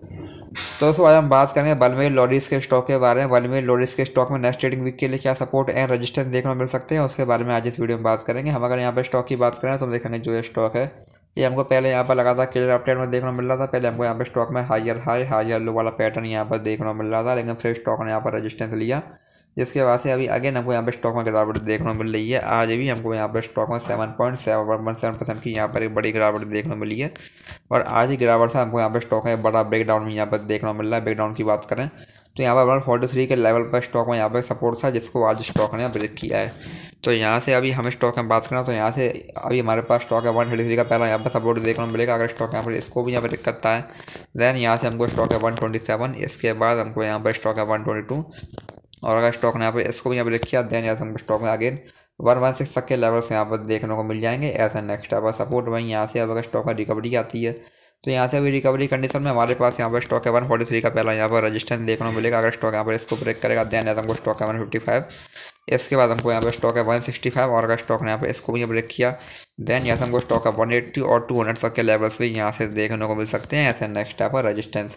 तो दोस्तों आज हम बात करेंगे बलमेर लॉरीज के स्टॉक के बारे में बलमेर लॉरीज के स्टॉक में नेक्स्ट ट्रेडिंग वीक के लिए क्या सपोर्ट एंड रजिस्टेंस देखने को मिल सकते हैं उसके बारे में आज इस वीडियो में बात करेंगे हम अगर यहाँ पर स्टॉक की बात करें तो देखेंगे जो ये स्टॉक है ये हमको पहले यहाँ पर लगा था क्लियर अपडेट में देखने को मिल रहा था पहले हमको यहाँ पर स्टॉक में हायर हाई हायर लो वाला पैटर्न यहाँ पर देखने को मिल रहा था लेकिन फिर स्टॉक ने यहाँ पर रजिस्टेंस लिया जिसके बाद से अभी अगेन हमको यहाँ पे स्टॉक में गिरावट देखने को मिल रही है आज भी हमको यहाँ पे स्टॉक में seven point seven one seven percent की यहाँ पर एक बड़ी गिरावट देखने को मिली है और आज ही गिरावट से हमको यहाँ पे स्टॉक में बड़ा ब्रेकडाउन भी यहाँ पर देखने को मिल रहा है ब्रेकडाउन की बात करें तो यहाँ पर वन फोर्टी थ्री के लेवल पर स्टॉक में यहाँ पर सपोर्ट था जिसको आज स्टॉक ने ब्रेक किया है तो यहाँ से अभी हमें स्टॉक में बात करना तो यहाँ से अभी हमारे पास स्टॉक है वन थर्टी थ्री का पहला यहाँ पर सपोर्ट देखने को मिलेगा अगर स्टॉक यहाँ पर इसको भी यहाँ पर करता है देन यहाँ से हमको स्टॉक है वन ट्वेंटी सेवन इसके बाद हमको यहाँ पर स्टॉक है वन ट्वेंटी टू और अगर स्टॉक ने यहाँ पर इसको भी यहाँ लिख किया देन यहाँ से हमको स्टॉक में अगेन वन वन सिक्स तक के लेवल्स यहाँ पर देखने को मिल जाएंगे ऐसा नेक्स्ट आप सपोर्ट वहीं यहाँ से अब अगर स्टॉक में रिकवरी आती है तो यहाँ से अभी रिकवरी कंडीशन में हमारे पास यहाँ पर स्टॉक है वन फोर्टी थ्री का पहला यहाँ पर रजिस्टेंस देखने को मिलेगा अगर स्टॉक यहाँ पर इसको ब्रेक करेगा ध्यान है हमको स्टॉक है वन फिफ्टी फाइव इसके बाद हमको यहाँ पर स्टॉक है वन सिक्सटी फाइव और अगर स्टॉक ने यहाँ पर इसको भी ब्रेक किया देन यहाँ से हमको स्टॉक है वन एट्टी और टू हंड्रेड तक के लेवल्स भी यहाँ से देखने को मिल सकते हैं ऐसे नेक्स्ट है रजिस्टेंस